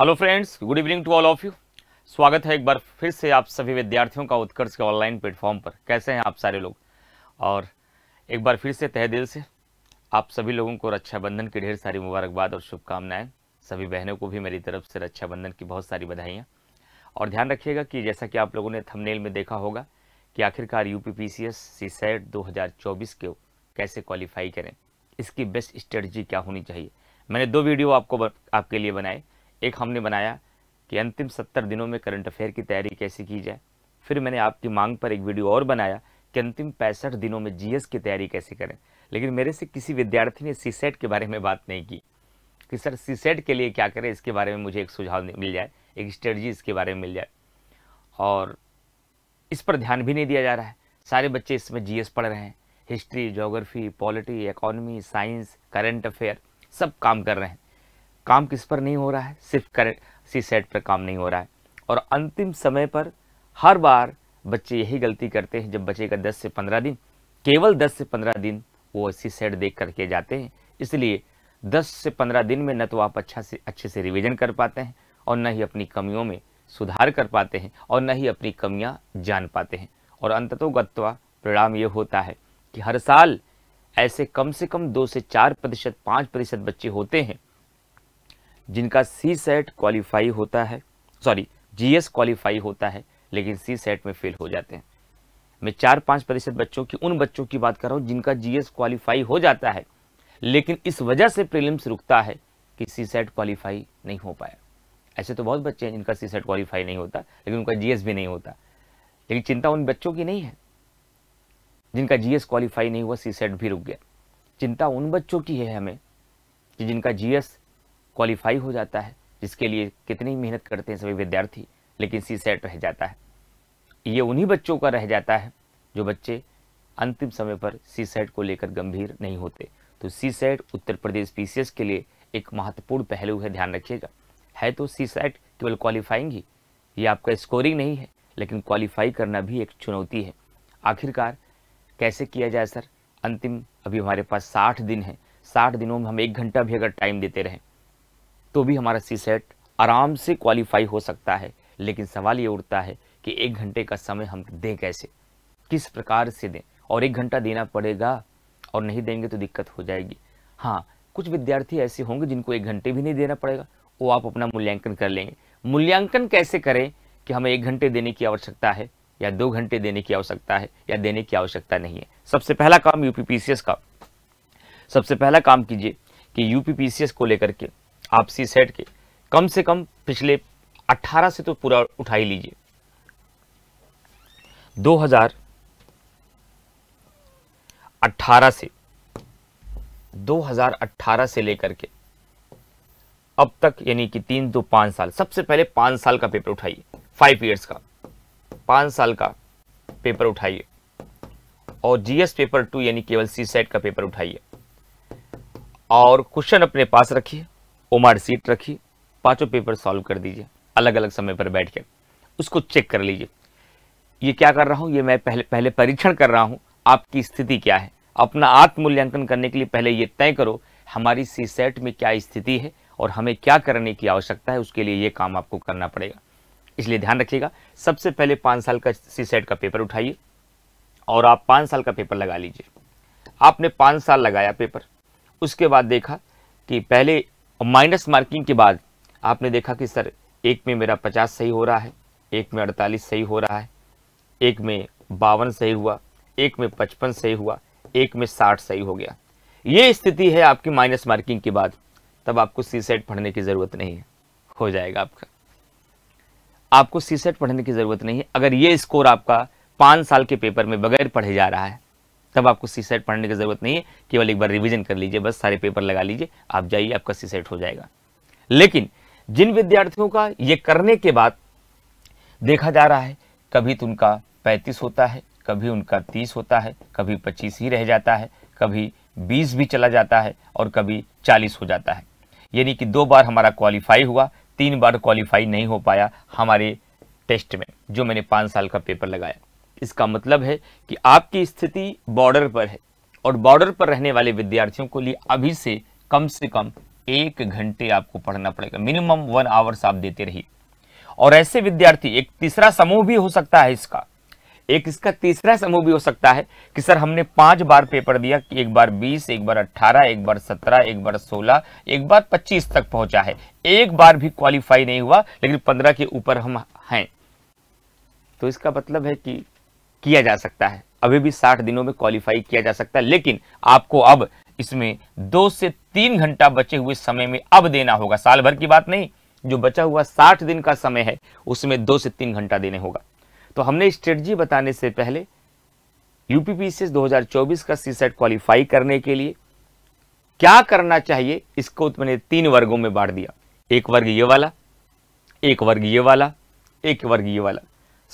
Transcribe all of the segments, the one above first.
hello friends good evening to all of you स्वागत है एक बार फिर से आप सभी विद्यार्थियों का उत्कर्ष के ऑनलाइन प्लेटफॉर्म पर कैसे हैं आप सारे लोग और एक बार फिर से तह दिल से आप सभी लोगों को रक्षाबंधन की ढेर सारी मुबारकबाद और शुभकामनाएं सभी बहनों को भी मेरी तरफ से रक्षाबंधन की बहुत सारी बधाइयाँ और ध्यान रखिएगा कि जैसा कि आप लोगों ने थमनेल में देखा होगा कि आखिरकार U P P S C set सेट दो हज़ार चौबीस के कैसे क्वालिफाई करें इसकी बेस्ट स्ट्रेटजी क्या होनी चाहिए मैंने दो वीडियो आपको आपके लिए बनाए एक हमने बनाया कि अंतिम सत्तर दिनों में करंट अफेयर की तैयारी कैसे की जाए फिर मैंने आपकी मांग पर एक वीडियो और बनाया कि अंतिम पैंसठ दिनों में जीएस की तैयारी कैसे करें लेकिन मेरे से किसी विद्यार्थी ने सीसेट के बारे में बात नहीं की कि सर सीसेट के लिए क्या करें इसके बारे में मुझे एक सुझाव मिल जाए एक स्ट्रेटजी इसके बारे में मिल जाए और इस पर ध्यान भी नहीं दिया जा रहा है सारे बच्चे इसमें जी पढ़ रहे हैं history geography polity economy science current affair सब काम कर रहे हैं काम किस पर नहीं हो रहा है सिर्फ करेंट सी सेट पर काम नहीं हो रहा है और अंतिम समय पर हर बार बच्चे यही गलती करते हैं जब बच्चे का से पंद्रह दिन केवल दस से पंद्रह दिन वो सी सेट देख करके जाते हैं इसलिए दस से पंद्रह दिन में न तो आप अच्छा से अच्छे से रिविज़न कर पाते हैं और न ही अपनी कमियों में सुधार कर पाते हैं और न ही अपनी कमियाँ जान पाते हैं और अंततोगत्वा परिणाम ये होता है कि हर साल ऐसे कम से कम दो से चार प्रतिशत पाँच प्रतिशत बच्चे होते हैं जिनका सी सेट क्वालिफाई होता है सॉरी जीएस क्वालिफाई होता है लेकिन सी सेट में फेल हो जाते हैं मैं चार पाँच प्रतिशत बच्चों की उन बच्चों की बात कर रहा हूँ जिनका जीएस क्वालिफाई हो जाता है लेकिन इस वजह से प्रीलिम्स रुकता है कि सी सेट क्वालिफाई नहीं हो पाया ऐसे तो बहुत बच्चे हैं जिनका सी सेट क्वालिफाई नहीं होता लेकिन उनका जीएस भी नहीं होता लेकिन चिंता उन बच्चों की नहीं है जिनका जीएस क्वालिफाई नहीं हुआ सी सेट भी रुक गया चिंता उन बच्चों की है हमें कि जिनका जीएस क्वालिफाई हो जाता है जिसके लिए कितनी मेहनत करते हैं सभी विद्यार्थी लेकिन सी सेट रह जाता है ये उन्हीं बच्चों का रह जाता है जो बच्चे अंतिम समय पर सी सेट को लेकर गंभीर नहीं होते तो सी सेट उत्तर प्रदेश पी के लिए एक महत्वपूर्ण पहलू है ध्यान रखिएगा है तो सी सेट केवल क्वालिफाइंग ही ये आपका स्कोरिंग नहीं है लेकिन क्वालिफाई करना भी एक चुनौती है आखिरकार कैसे किया जाए सर अंतिम अभी हमारे पास साठ दिन है साठ दिनों में हम एक घंटा भी अगर टाइम देते रहें तो भी हमारा सी सेट आराम से क्वालिफाई हो सकता है लेकिन सवाल ये उठता है कि एक घंटे का समय हम दें कैसे किस प्रकार से दें और एक घंटा देना पड़ेगा और नहीं देंगे तो दिक्कत हो जाएगी हाँ कुछ विद्यार्थी ऐसे होंगे जिनको एक घंटे भी नहीं देना पड़ेगा वो आप अपना मूल्यांकन कर लेंगे मूल्यांकन कैसे करें कि हमें एक घंटे देने की आवश्यकता है या दो घंटे देने की आवश्यकता है या देने की आवश्यकता नहीं है सबसे पहला काम यूपीपीसीएस का सबसे पहला काम कीजिए कि यूपीपीसीएस को लेकर के आपसी सेट के कम से कम पिछले 18 से तो पूरा उठाई लीजिए 2018 से 2018 से लेकर के अब तक यानी कि तीन दो पांच साल सबसे पहले पांच साल का पेपर उठाइए फाइव इयर्स का पांच साल का पेपर उठाइए और जीएस पेपर टू यानी केवल सी सेट का पेपर उठाइए और क्वेश्चन अपने पास रखिए ओमार सीट रखी पांचों पेपर सॉल्व कर दीजिए अलग अलग समय पर बैठ कर उसको चेक कर लीजिए ये क्या कर रहा हूँ ये मैं पहले पहले परीक्षण कर रहा हूँ आपकी स्थिति क्या है अपना आत्ममूल्यांकन करने के लिए पहले ये तय करो हमारी सी सेट में क्या स्थिति है और हमें क्या करने की आवश्यकता है उसके लिए ये काम आपको करना पड़ेगा इसलिए ध्यान रखिएगा सबसे पहले पाँच साल का सी सेट का पेपर उठाइए और आप पाँच साल का पेपर लगा लीजिए आपने पाँच साल लगाया पेपर उसके बाद देखा कि पहले और माइनस मार्किंग के बाद आपने देखा कि सर एक में मेरा पचास सही हो रहा है एक में अड़तालीस सही हो रहा है एक में बावन सही हुआ एक में पचपन सही हुआ एक में साठ सही हो गया ये स्थिति है आपकी माइनस मार्किंग के बाद तब आपको सी सेट पढ़ने की ज़रूरत नहीं है हो जाएगा आपका आपको सी सेट पढ़ने की ज़रूरत नहीं है अगर ये स्कोर आपका पाँच साल के पेपर में बगैर पढ़े जा रहा है तब आपको सी सेट पढ़ने की ज़रूरत नहीं है केवल एक बार रिविजन कर लीजिए बस सारे पेपर लगा लीजिए आप जाइए आपका सी सेट हो जाएगा लेकिन जिन विद्यार्थियों का ये करने के बाद देखा जा रहा है कभी तो उनका पैंतीस होता है कभी उनका तीस होता है कभी पच्चीस ही रह जाता है कभी बीस भी चला जाता है और कभी चालीस हो जाता है यानी कि दो बार हमारा क्वालिफाई हुआ तीन बार क्वालिफाई नहीं हो पाया हमारे टेस्ट में जो मैंने पाँच साल का पेपर लगाया इसका मतलब है कि आपकी स्थिति बॉर्डर पर है और बॉर्डर पर रहने वाले विद्यार्थियों को लिए अभी से कम से कम एक घंटे आपको पढ़ना पड़ेगा मिनिमम वन आवर्स आप देते रहिए और ऐसे विद्यार्थी एक तीसरा समूह भी हो सकता है इसका एक इसका तीसरा समूह भी हो सकता है कि सर हमने पांच बार पेपर दिया कि एक बार बीस एक बार अट्ठारह एक बार सत्रह एक बार सोलह एक बार पच्चीस तक पहुंचा है एक बार भी क्वालिफाई नहीं हुआ लेकिन पंद्रह के ऊपर हम हैं तो इसका मतलब है कि किया जा सकता है अभी भी 60 दिनों में क्वालिफाई किया जा सकता है लेकिन आपको अब इसमें दो से तीन घंटा बचे हुए समय में अब देना होगा साल भर की बात नहीं जो बचा हुआ साठ दिन का समय है उसमें दो से तीन घंटा देने होगा तो हमने स्ट्रेटजी बताने से पहले यूपीपीसीएस 2024 का सी सेट क्वालिफाई करने के लिए क्या करना चाहिए इसको मैंने तीन वर्गों में बांट दिया एक वर्ग ये वाला एक वर्ग ये वाला एक वर्ग ये वाला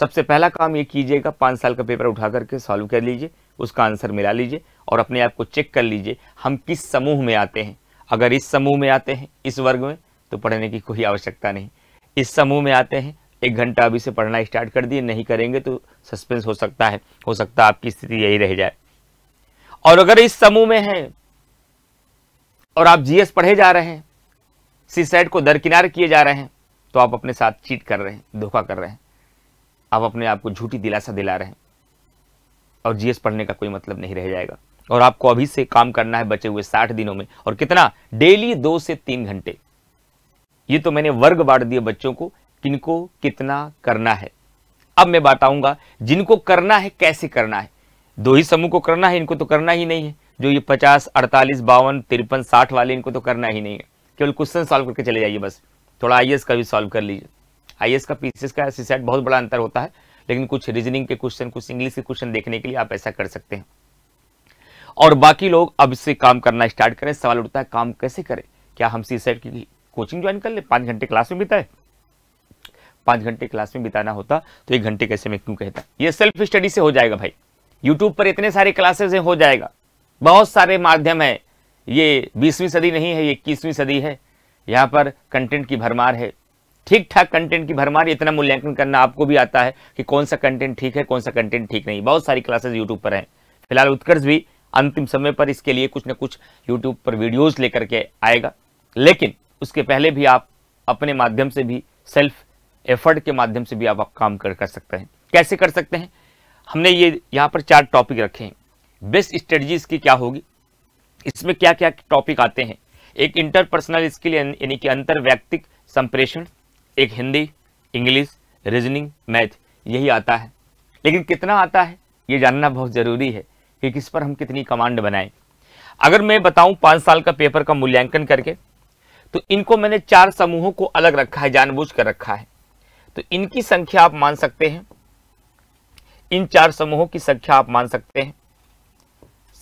सबसे पहला काम ये कीजिएगा पाँच साल का पेपर उठा करके सॉल्व कर लीजिए उसका आंसर मिला लीजिए और अपने आप को चेक कर लीजिए हम किस समूह में आते हैं अगर इस समूह में आते हैं इस वर्ग में तो पढ़ने की कोई आवश्यकता नहीं इस समूह में आते हैं एक घंटा अभी से पढ़ना स्टार्ट कर दिए नहीं करेंगे तो सस्पेंस हो सकता है हो सकता है आपकी स्थिति यही रह जाए और अगर इस समूह में हैं और आप जीएस पढ़े जा रहे हैं सीसेट को दरकिनार किए जा रहे हैं तो आप अपने साथ चीट कर रहे हैं धोखा कर रहे हैं आप अपने आप को झूठी दिलासा दिला रहे हैं और जीएस पढ़ने का कोई मतलब नहीं रह जाएगा और आपको अभी से काम करना है बचे हुए साठ दिनों में और कितना डेली दो से तीन घंटे ये तो मैंने वर्ग बांट दिया बच्चों को किनको कितना करना है अब मैं बताऊंगा जिनको करना है कैसे करना है दो ही समूह को करना है इनको तो करना ही नहीं है जो ये पचास अड़तालीस बावन तिरपन साठ वाले इनको तो करना ही नहीं है केवल क्वेश्चन सॉल्व करके चले जाइए बस थोड़ा आई का भी सॉल्व कर लीजिए आई का पीसीएस का सीसेट बहुत बड़ा अंतर होता है लेकिन कुछ रीजनिंग के क्वेश्चन कुछ इंग्लिश के क्वेश्चन देखने के लिए आप ऐसा कर सकते हैं और बाकी लोग अब इससे काम करना स्टार्ट करें सवाल उठता है काम कैसे करें क्या हम सी की कोचिंग ज्वाइन कर ले पाँच घंटे क्लास में बिताए पाँच घंटे क्लास में बिताना होता तो एक घंटे कैसे मैं क्यों कहता ये सेल्फ स्टडी से हो जाएगा भाई यूट्यूब पर इतने सारे क्लासेज हो जाएगा बहुत सारे माध्यम है ये बीसवीं सदी नहीं है ये इक्कीसवीं सदी है यहाँ पर कंटेंट की भरमार है ठीक ठाक कंटेंट की भरमार इतना मूल्यांकन करना आपको भी आता है कि कौन सा कंटेंट ठीक है कौन सा कंटेंट ठीक नहीं बहुत सारी क्लासेज यूट्यूब पर हैं फिलहाल उत्कर्ष भी अंतिम समय पर इसके लिए कुछ ना कुछ यूट्यूब पर वीडियोज़ लेकर के आएगा लेकिन उसके पहले भी आप अपने माध्यम से भी सेल्फ एफर्ट के माध्यम से भी आप, काम कर कर सकते हैं कैसे कर सकते हैं हमने ये यहाँ पर चार टॉपिक रखे हैं बेस्ट स्ट्रेटजीज की क्या होगी इसमें क्या क्या टॉपिक आते हैं एक इंटरपर्सनल स्किल यानी कि व्यक्तिक संप्रेषण एक हिंदी इंग्लिश रीजनिंग मैथ यही आता है लेकिन कितना आता है ये जानना बहुत ज़रूरी है कि किस पर हम कितनी कमांड बनाएं अगर मैं बताऊं पाँच साल का पेपर का मूल्यांकन करके तो इनको मैंने चार समूहों को अलग रखा है जानबूझ कर रखा है तो इनकी संख्या आप मान सकते हैं इन चार समूहों की संख्या आप मान सकते हैं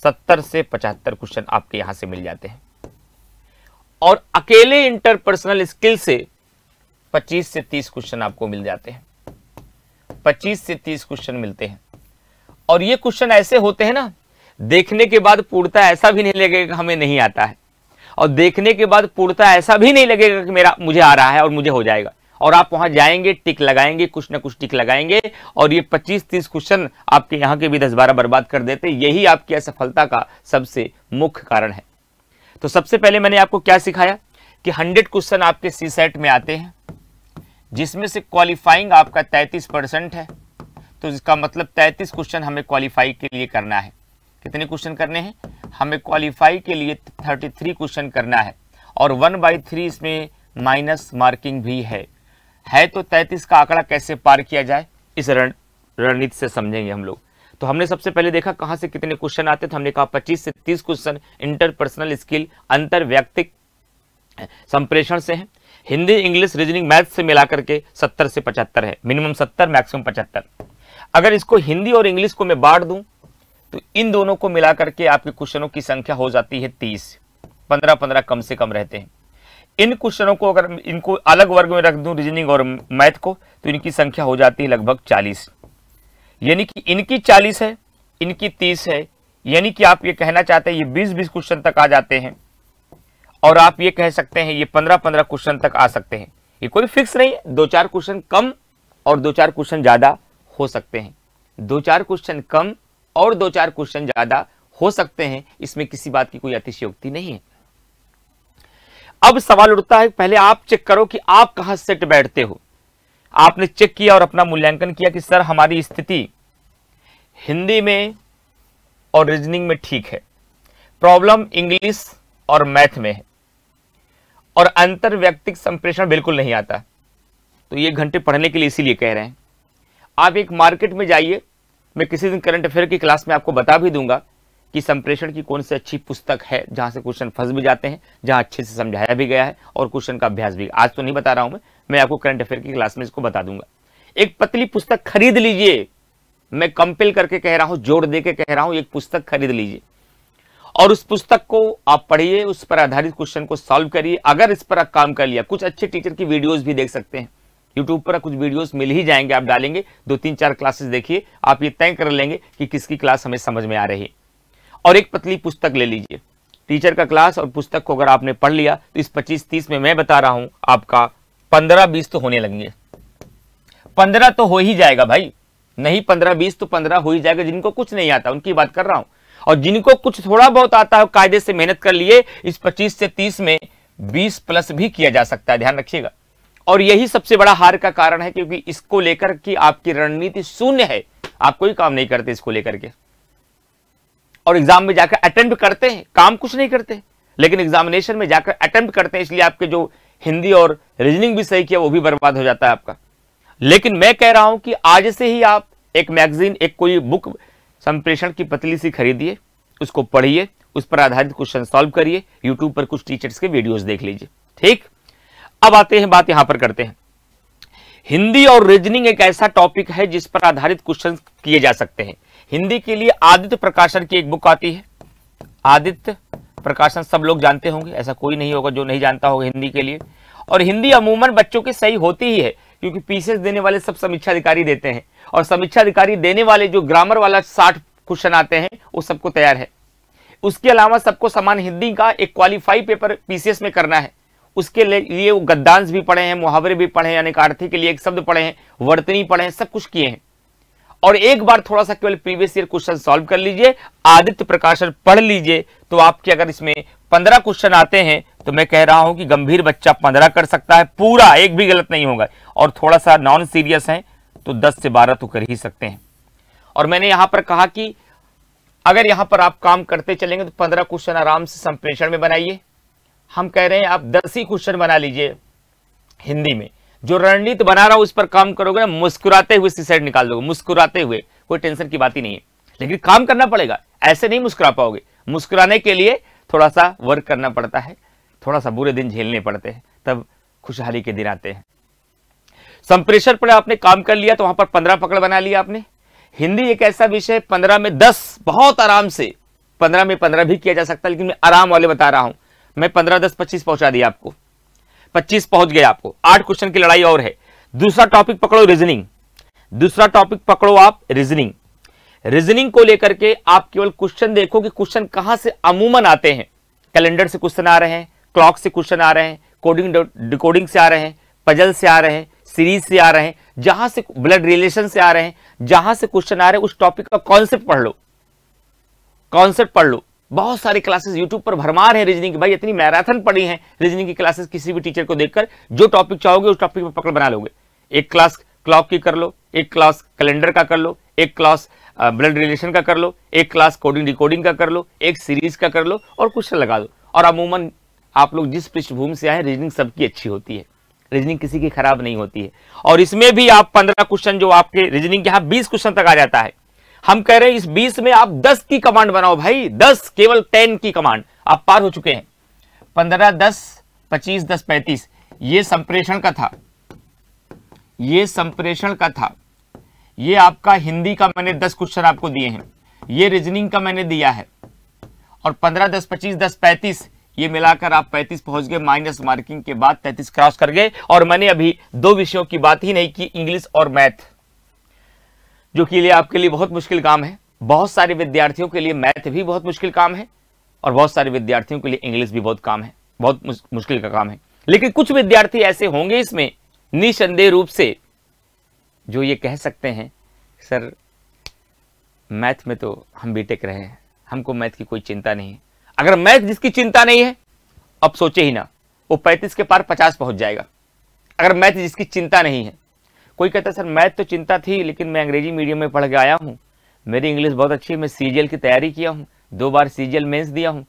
सत्तर से पचहत्तर क्वेश्चन आपके यहां से मिल जाते हैं और अकेले इंटरपर्सनल स्किल से 25 से 30 क्वेश्चन आपको मिल जाते हैं 25 से 30 क्वेश्चन मिलते हैं और ये क्वेश्चन ऐसे होते हैं ना देखने के बाद पूर्णता ऐसा भी नहीं लगेगा हमें नहीं आता है और देखने के बाद पूर्णता ऐसा भी नहीं लगेगा कि मेरा मुझे आ रहा है और मुझे हो जाएगा और आप वहां जाएंगे टिक लगाएंगे कुछ ना कुछ टिक लगाएंगे और ये 25-30 क्वेश्चन आपके यहाँ के भी दस बारह बर्बाद कर देते यही आपकी असफलता का सबसे मुख्य कारण है तो सबसे पहले मैंने आपको क्या सिखाया कि 100 क्वेश्चन आपके सी सेट में आते हैं जिसमें से क्वालिफाइंग आपका 33 परसेंट है तो इसका मतलब 33 क्वेश्चन हमें क्वालिफाई के लिए करना है कितने क्वेश्चन करने हैं हमें क्वालिफाई के लिए 33 क्वेश्चन करना है और वन बाई थ्री इसमें माइनस मार्किंग भी है है तो 33 का आंकड़ा कैसे पार किया जाए इस रण रणनीति से समझेंगे हम लोग तो हमने सबसे पहले देखा कहाँ से कितने क्वेश्चन आते थे हमने कहा पच्चीस से तीस क्वेश्चन इंटरपर्सनल स्किल अंतर व्यक्तिक संप्रेषण से हैं हिंदी इंग्लिश रीजनिंग मैथ्स से मिलाकर के 70 से 75 है मिनिमम 70 मैक्सिमम 75 अगर इसको हिंदी और इंग्लिश को मैं बांट दूं तो इन दोनों को मिलाकर के आपके क्वेश्चनों की संख्या हो जाती है तीस पंद्रह पंद्रह कम से कम रहते हैं इन क्वेश्चनों को अगर इनको अलग वर्ग में रख दूं रीजनिंग और मैथ को तो इनकी संख्या हो जाती है लगभग चालीस यानी कि इनकी चालीस है इनकी तीस है यानी कि आप ये कहना चाहते हैं ये बीस बीस क्वेश्चन तक आ जाते हैं और आप ये कह सकते हैं ये पंद्रह पंद्रह क्वेश्चन तक आ सकते हैं ये कोई फिक्स नहीं है दो चार क्वेश्चन कम और दो चार क्वेश्चन ज़्यादा हो सकते हैं दो चार क्वेश्चन कम और दो चार क्वेश्चन ज़्यादा हो सकते हैं इसमें किसी बात की कोई अतिशयोक्ति नहीं है अब सवाल उठता है पहले आप चेक करो कि आप कहां सेट बैठते हो आपने चेक किया और अपना मूल्यांकन किया कि सर हमारी स्थिति हिंदी में और रीजनिंग में ठीक है प्रॉब्लम इंग्लिश और मैथ में है और अंतर व्यक्तिक संप्रेषण बिल्कुल नहीं आता तो ये घंटे पढ़ने के लिए इसीलिए कह रहे हैं आप एक मार्केट में जाइए मैं किसी दिन करंट अफेयर की क्लास में आपको बता भी दूंगा कि संप्रेषण की कौन सी अच्छी पुस्तक है जहां से क्वेश्चन फंस भी जाते हैं जहां अच्छे से समझाया भी गया है और क्वेश्चन का अभ्यास भी आज तो नहीं बता रहा हूं मैं मैं आपको करंट अफेयर की क्लास में इसको बता दूंगा एक पतली पुस्तक खरीद लीजिए मैं कंपेल करके कह रहा हूं जोर दे के कह रहा हूं एक पुस्तक खरीद लीजिए और उस पुस्तक को आप पढ़िए उस पर आधारित क्वेश्चन को सॉल्व करिए अगर इस पर आप काम कर लिया कुछ अच्छे टीचर की वीडियोस भी देख सकते हैं यूट्यूब पर कुछ वीडियोस मिल ही जाएंगे आप डालेंगे दो तीन चार क्लासेस देखिए आप ये तय कर लेंगे कि किसकी क्लास हमें समझ में आ रही है और एक पतली पुस्तक ले लीजिए टीचर का क्लास और पुस्तक को अगर आपने पढ़ लिया तो इस पच्चीस तीस में मैं बता रहा हूं आपका पंद्रह बीस तो होने लगेंगे पंद्रह तो हो ही जाएगा भाई नहीं पंद्रह बीस तो पंद्रह हो ही जाएगा जिनको कुछ नहीं आता उनकी बात कर रहा हूं और जिनको कुछ थोड़ा बहुत आता है कायदे से मेहनत कर लिए इस पच्चीस से तीस में बीस प्लस भी किया जा सकता है ध्यान रखिएगा और यही सबसे बड़ा हार का कारण है क्योंकि इसको लेकर कि आपकी रणनीति शून्य है आप कोई काम नहीं करते इसको लेकर के और एग्जाम में जाकर अटेम्प्ट करते हैं काम कुछ नहीं करते लेकिन एग्जामिनेशन में जाकर अटेम्प्ट करते हैं इसलिए आपके जो हिंदी और रीजनिंग भी सही किया वो भी बर्बाद हो जाता है आपका लेकिन मैं कह रहा हूं कि आज से ही आप एक मैगजीन एक कोई बुक संप्रेषण की पतली सी खरीदिए उसको पढ़िए उस पर आधारित क्वेश्चन सॉल्व करिए यूट्यूब पर कुछ टीचर्स के वीडियोस देख लीजिए ठीक अब आते हैं बात यहां पर करते हैं हिंदी और रीजनिंग एक ऐसा टॉपिक है जिस पर आधारित क्वेश्चन किए जा सकते हैं हिंदी के लिए आदित्य प्रकाशन की एक बुक आती है आदित्य प्रकाशन सब लोग जानते होंगे ऐसा कोई नहीं होगा जो नहीं जानता होगा हिंदी के लिए और हिंदी अमूमन बच्चों की सही होती ही है क्योंकि पीसेस देने वाले सब समीक्षा अधिकारी देते हैं और समीक्षा अधिकारी देने वाले जो ग्रामर वाला साठ क्वेश्चन आते हैं वो सबको तैयार है उसके अलावा सबको समान हिंदी का एक क्वालिफाई पेपर पीसीएस में करना है उसके लिए वो गद्दांश भी पढ़े हैं मुहावरे भी पढ़े हैं अनेक आर्थिक के लिए एक शब्द पढ़े हैं वर्तनी पढ़े हैं सब कुछ किए हैं और एक बार थोड़ा सा केवल प्रीवियस ईयर क्वेश्चन सॉल्व कर लीजिए आदित्य प्रकाशन पढ़ लीजिए तो आपके अगर इसमें पंद्रह क्वेश्चन आते हैं तो मैं कह रहा हूं कि गंभीर बच्चा पंद्रह कर सकता है पूरा एक भी गलत नहीं होगा और थोड़ा सा नॉन सीरियस है तो दस से बारह तो कर ही सकते हैं और मैंने यहां पर कहा कि अगर यहां पर आप काम करते चलेंगे तो पंद्रह क्वेश्चन आराम से संप्रेषण में बनाइए हम कह रहे हैं आप दस ही क्वेश्चन बना लीजिए हिंदी में जो रणनीति बना रहा हूं उस पर काम करोगे ना मुस्कुराते हुए साइड निकाल दोगे मुस्कुराते हुए कोई टेंशन की बात ही नहीं है लेकिन काम करना पड़ेगा ऐसे नहीं मुस्कुरा पाओगे मुस्कुराने के लिए थोड़ा सा वर्क करना पड़ता है थोड़ा सा बुरे दिन झेलने पड़ते हैं तब खुशहाली के दिन आते हैं संप्रेषण पर आपने काम कर लिया तो वहां पर पंद्रह पकड़ बना लिया आपने हिंदी एक ऐसा विषय है पंद्रह में दस बहुत आराम से पंद्रह में पंद्रह भी किया जा सकता है लेकिन मैं आराम वाले बता रहा हूं मैं पंद्रह दस पच्चीस पहुंचा दिया आपको पच्चीस पहुंच गया आपको आठ क्वेश्चन की लड़ाई और है दूसरा टॉपिक पकड़ो रीजनिंग दूसरा टॉपिक पकड़ो आप रीजनिंग रीजनिंग को लेकर के आप केवल क्वेश्चन देखो कि क्वेश्चन कहां से अमूमन आते हैं कैलेंडर से क्वेश्चन आ रहे हैं क्लॉक से क्वेश्चन आ रहे हैं कोडिंग डिकोडिंग से आ रहे हैं पजल से आ रहे हैं सीरीज से आ रहे हैं जहां से ब्लड रिलेशन से आ रहे हैं जहां से क्वेश्चन आ रहे हैं उस टॉपिक का कॉन्सेप्ट पढ़ लो कॉन्सेप्ट पढ़ लो बहुत सारी क्लासेस यूट्यूब पर भरमार है रीजनिंग की भाई इतनी मैराथन पड़ी है रीजनिंग की क्लासेस किसी भी टीचर को देखकर जो टॉपिक चाहोगे उस टॉपिक पर पकड़ बना लोगे एक क्लास क्लॉक की कर लो एक क्लास कैलेंडर का कर लो एक क्लास ब्लड रिलेशन का कर लो एक क्लास कोडिंग डिकोडिंग का कर लो एक सीरीज का कर लो और क्वेश्चन लगा दो और अमूमन आप लोग जिस पृष्ठभूमि से आए रीजनिंग सबकी अच्छी होती है रीजनिंग किसी की खराब नहीं होती है और इसमें भी आप पंद्रह क्वेश्चन जो आपके रीजनिंग यहां बीस क्वेश्चन तक आ जाता है हम कह रहे हैं इस बीस में आप दस की कमांड बनाओ भाई दस केवल टेन की कमांड आप पार हो चुके हैं पंद्रह दस पच्चीस दस पैंतीस ये संप्रेषण का था ये संप्रेषण का था ये आपका हिंदी का मैंने दस क्वेश्चन आपको दिए हैं ये रीजनिंग का मैंने दिया है और पंद्रह दस पच्चीस दस पैंतीस ये मिलाकर आप 35 पहुंच गए माइनस मार्किंग के बाद 33 क्रॉस कर गए और मैंने अभी दो विषयों की बात ही नहीं की इंग्लिश और मैथ जो कि लिए आपके लिए बहुत मुश्किल काम है बहुत सारे विद्यार्थियों के लिए मैथ भी बहुत मुश्किल काम है और बहुत सारे विद्यार्थियों के लिए इंग्लिश भी बहुत काम है बहुत मुश्किल का काम है लेकिन कुछ विद्यार्थी ऐसे होंगे इसमें निसंदेह रूप से जो ये कह सकते हैं सर मैथ में तो हम बीटेक रहे हैं हमको मैथ की कोई चिंता नहीं है अगर मैच जिसकी चिंता नहीं है अब सोचे ही ना वो पैंतीस के पार पचास पहुंच जाएगा अगर मैथ जिसकी चिंता नहीं है कोई कहता सर मैथ तो चिंता थी लेकिन मैं अंग्रेजी मीडियम में पढ़ के आया हूँ मेरी इंग्लिश बहुत अच्छी है मैं सीजीएल की तैयारी किया हूँ दो बार सीजीएल मेंस दिया हूँ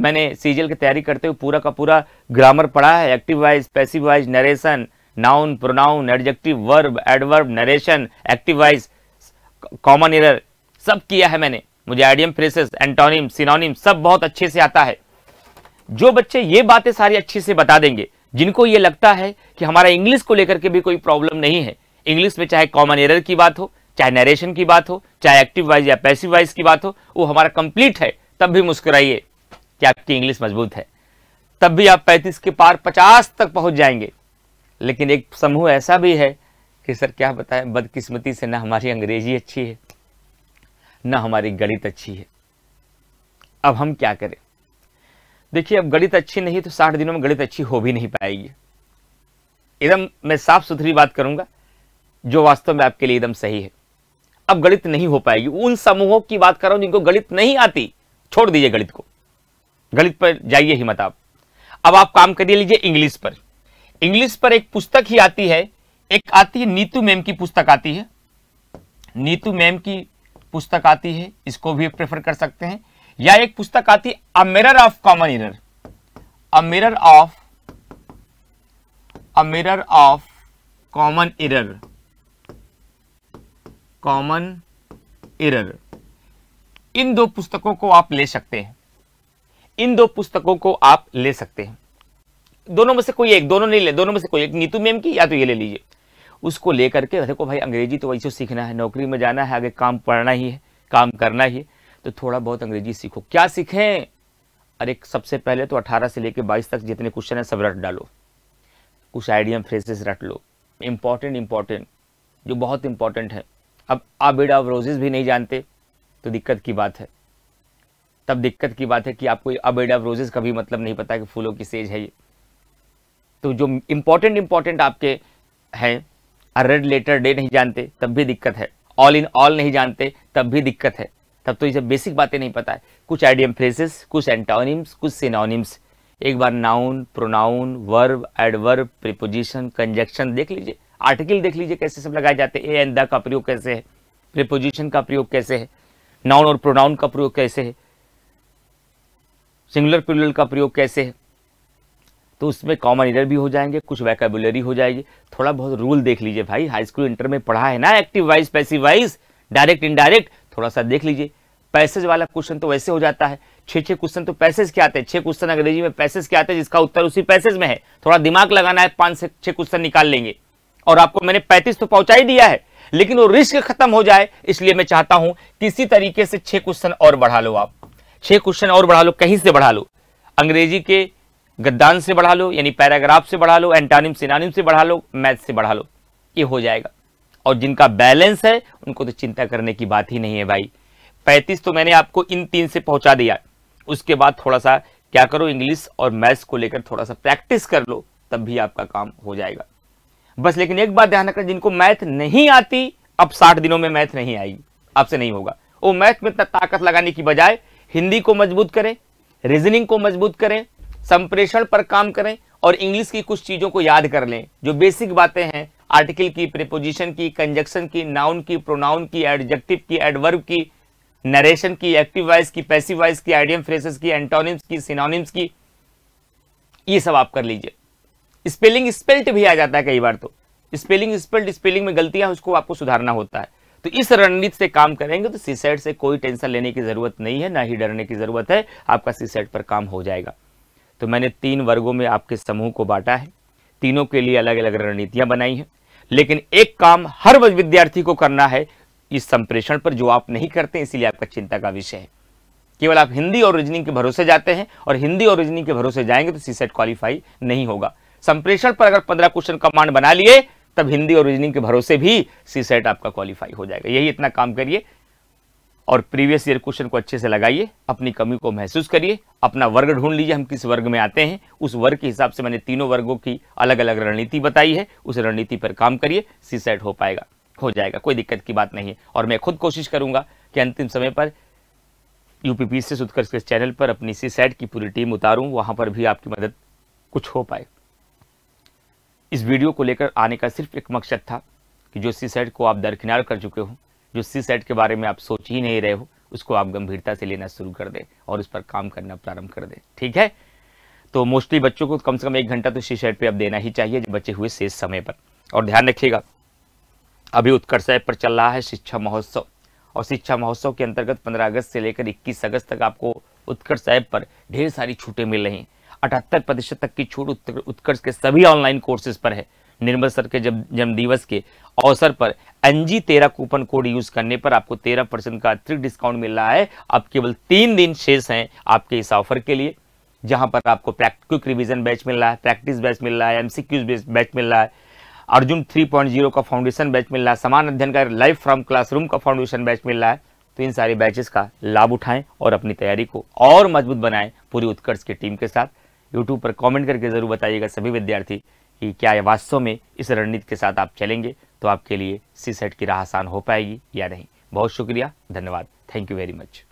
मैंने सीजीएल की तैयारी करते हुए पूरा का पूरा ग्रामर पढ़ा है active voice passive voice narration noun pronoun adjective verb adverb narration active voice common error सब किया है मैंने मुझे आइडियम फ्रेसेस एंटोनिम सिनोनिम सब बहुत अच्छे से आता है जो बच्चे ये बातें सारी अच्छे से बता देंगे जिनको ये लगता है कि हमारा इंग्लिश को लेकर के भी कोई प्रॉब्लम नहीं है इंग्लिश में चाहे कॉमन एरर की बात हो चाहे नरेशन की बात हो चाहे एक्टिव वाइज या पैसिव वाइज की बात हो वो हमारा कंप्लीट है तब भी मुस्कुराइए कि आपकी इंग्लिश मजबूत है तब भी आप 35 के पार 50 तक पहुंच जाएंगे लेकिन एक समूह ऐसा भी है कि सर क्या बताएं बदकिस्मती से ना हमारी अंग्रेजी अच्छी है ना हमारी गणित अच्छी है अब हम क्या करें देखिए अब गणित अच्छी नहीं तो साठ दिनों में गणित अच्छी हो भी नहीं पाएगी एकदम मैं साफ सुथरी बात करूंगा जो वास्तव में आपके लिए एकदम सही है अब गणित नहीं हो पाएगी उन समूहों की बात कर रहा हूं जिनको गणित नहीं आती छोड़ दीजिए गणित को गणित पर जाइए ही मत आप अब आप काम करिए लीजिए इंग्लिश पर इंग्लिश पर एक पुस्तक ही आती है एक आती है नीतू मैम की पुस्तक आती है नीतू मैम की पुस्तक आती है इसको भी प्रेफर कर सकते हैं या एक पुस्तक आती है a mirror of common error a mirror of a mirror of common error common error इन दो पुस्तकों को आप ले सकते हैं इन दो पुस्तकों को आप ले सकते हैं दोनों में से कोई एक दोनों नहीं ले दोनों में से कोई एक नीतू मेम की या तो ये ले लीजिए उसको लेकर के देखो भाई अंग्रेजी तो वैसे सीखना है नौकरी में जाना है आगे काम पढ़ना ही है काम करना ही है तो थोड़ा बहुत अंग्रेजी सीखो क्या सीखें अरे सबसे पहले तो 18 से लेकर 22 तक जितने क्वेश्चन हैं सब रट डालो कुछ आइडियम फ्रेजेस रट लो इम्पॉर्टेंट इम्पॉर्टेंट जो बहुत इम्पॉर्टेंट है अब आप बेड ऑफ रोजेज भी नहीं जानते तो दिक्कत की बात है तब दिक्कत की बात है कि आपको अब बेड ऑफ रोजेज का भी मतलब नहीं पता कि फूलों की सेज है ये तो जो इम्पोर्टेंट इम्पॉर्टेंट आपके हैं और रेड लेटर डे नहीं जानते तब भी दिक्कत है ऑल इन ऑल नहीं जानते तब भी दिक्कत है तब तो इसे बेसिक बातें नहीं पता है कुछ आइडियम फ्रेसेस कुछ एंटोनिम्स कुछ सिनोनिम्स एक बार noun pronoun verb adverb preposition conjunction देख लीजिए आर्टिकल देख लीजिए कैसे सब लगाए जाते हैं ए एंड द का प्रयोग कैसे है प्रिपोजिशन का प्रयोग कैसे है नाउन और प्रोनाउन का प्रयोग कैसे है सिंगुलर प्लूरल का प्रयोग कैसे है तो उसमें कॉमन एरर भी हो जाएंगे कुछ वैकेबुलरी हो जाएगी थोड़ा बहुत रूल देख लीजिए भाई हाई स्कूल इंटर में पढ़ा है ना active voice passive voice direct indirect थोड़ा सा देख लीजिए पैसेज वाला क्वेश्चन तो वैसे हो जाता है छे छे क्वेश्चन तो पैसेज के आते हैं छः क्वेश्चन अंग्रेजी में पैसेज के आते हैं जिसका उत्तर उसी पैसेज में है थोड़ा दिमाग लगाना है पांच से छह क्वेश्चन निकाल लेंगे और आपको मैंने पैंतीस तो पहुंचा ही दिया है लेकिन वो रिस्क खत्म हो जाए इसलिए मैं चाहता हूं किसी तरीके से छः क्वेश्चन और बढ़ा लो आप छे क्वेश्चन और बढ़ा लो कहीं से बढ़ा लो अंग्रेजी के गद्दान से बढ़ा लो यानी पैराग्राफ से बढ़ा लो एंटानिम सिनानिम से बढ़ा लो मैथ से बढ़ा लो ये हो जाएगा और जिनका बैलेंस है उनको तो चिंता करने की बात ही नहीं है भाई पैंतीस तो मैंने आपको इन तीन से पहुंचा दिया उसके बाद थोड़ा सा क्या करो इंग्लिश और मैथ्स को लेकर थोड़ा सा प्रैक्टिस कर लो तब भी आपका काम हो जाएगा बस लेकिन एक बात ध्यान रखना जिनको मैथ नहीं आती अब साठ दिनों में मैथ नहीं आएगी आपसे नहीं होगा वो मैथ में इतना ताकत लगाने की बजाय हिंदी को मजबूत करें रीजनिंग को मजबूत करें संप्रेषण पर काम करें और इंग्लिश की कुछ चीज़ों को याद कर लें जो बेसिक बातें हैं आर्टिकल की प्रिपोजिशन की कंजक्शन की नाउन की प्रोनाउन की एडजेक्टिव की एडवर्ब की नरेशन की एक्टिव वाइज की पैसिव वाइज की आइडियम फ्रेसेस की एंटोनिम्स की सिनोनिम्स की ये सब आप कर लीजिए स्पेलिंग स्पेल्ट भी आ जाता है कई बार तो स्पेलिंग स्पेल्ट स्पेलिंग में गलतियां उसको आपको सुधारना होता है तो इस रणनीति से काम करेंगे तो सीसेट से कोई टेंशन लेने की जरूरत नहीं है ना ही डरने की जरूरत है आपका सीसेट पर काम हो जाएगा तो मैंने तीन वर्गों में आपके समूह को बांटा है तीनों के लिए अलग अलग रणनीतियां बनाई हैं लेकिन एक काम हर विद्यार्थी को करना है इस संप्रेषण पर जो आप नहीं करते इसीलिए आपका चिंता का विषय है केवल आप हिंदी और रीजनिंग के भरोसे जाते हैं और हिंदी और रीजनिंग के भरोसे जाएंगे तो सी सेट क्वालिफाई नहीं होगा संप्रेषण पर अगर पंद्रह क्वेश्चन कमांड बना लिए तब हिंदी और रीजनिंग के भरोसे भी सी सेट आपका क्वालिफाई हो जाएगा यही इतना काम करिए और प्रीवियस ईयर क्वेश्चन को अच्छे से लगाइए अपनी कमी को महसूस करिए अपना वर्ग ढूंढ लीजिए हम किस वर्ग में आते हैं उस वर्ग के हिसाब से मैंने तीनों वर्गों की अलग अलग रणनीति बताई है उस रणनीति पर काम करिए सी सेट हो पाएगा हो जाएगा कोई दिक्कत की बात नहीं है और मैं खुद कोशिश करूंगा कि अंतिम समय पर यूपीपी से उत्कर्ष के चैनल पर अपनी सी सेट की पूरी टीम उतारूं वहां पर भी आपकी मदद कुछ हो पाए इस वीडियो को लेकर आने का सिर्फ एक मकसद था कि जो सी सेट को आप दरकिनार कर चुके हों जो सी सेट के बारे में आप सोच ही नहीं रहे हो उसको आप गंभीरता से लेना शुरू कर दें और उस पर काम करना प्रारंभ कर दें ठीक है तो मोस्टली बच्चों को कम से कम एक घंटा तो सी सेट पर अब देना ही चाहिए बचे हुए शेष समय पर और ध्यान रखिएगा अभी उत्कर्ष ऐप पर चल रहा है शिक्षा महोत्सव और शिक्षा महोत्सव के अंतर्गत 15 अगस्त से लेकर 21 अगस्त तक आपको उत्कर्ष ऐप पर ढेर सारी छूटें मिल रही हैं अठहत्तर प्रतिशत तक की छूट उत्कर्ष के सभी ऑनलाइन कोर्सेज पर है निर्मल सर के जब जन्मदिवस के अवसर पर एनजी तेरह कूपन कोड यूज करने पर आपको तेरह परसेंट का अतिरिक्त डिस्काउंट मिल रहा है अब केवल तीन दिन शेष हैं आपके इस ऑफर के लिए जहां पर आपको प्रैक्टिक रिविजन बैच मिल रहा है प्रैक्टिस बैच मिल रहा है एमसीक्यूज बैच मिल रहा है अर्जुन 3.0 का फाउंडेशन बैच मिल रहा है समान अध्ययन का लाइव फ्रॉम क्लासरूम का फाउंडेशन बैच मिल रहा है तो इन सारे बैचेस का लाभ उठाएं और अपनी तैयारी को और मजबूत बनाएं पूरी उत्कर्ष की टीम के साथ यूट्यूब पर कमेंट करके जरूर बताइएगा सभी विद्यार्थी कि क्या वास्तव में इस रणनीति के साथ आप चलेंगे तो आपके लिए सी सेट की राह आसान हो पाएगी या नहीं बहुत शुक्रिया धन्यवाद थैंक यू वेरी मच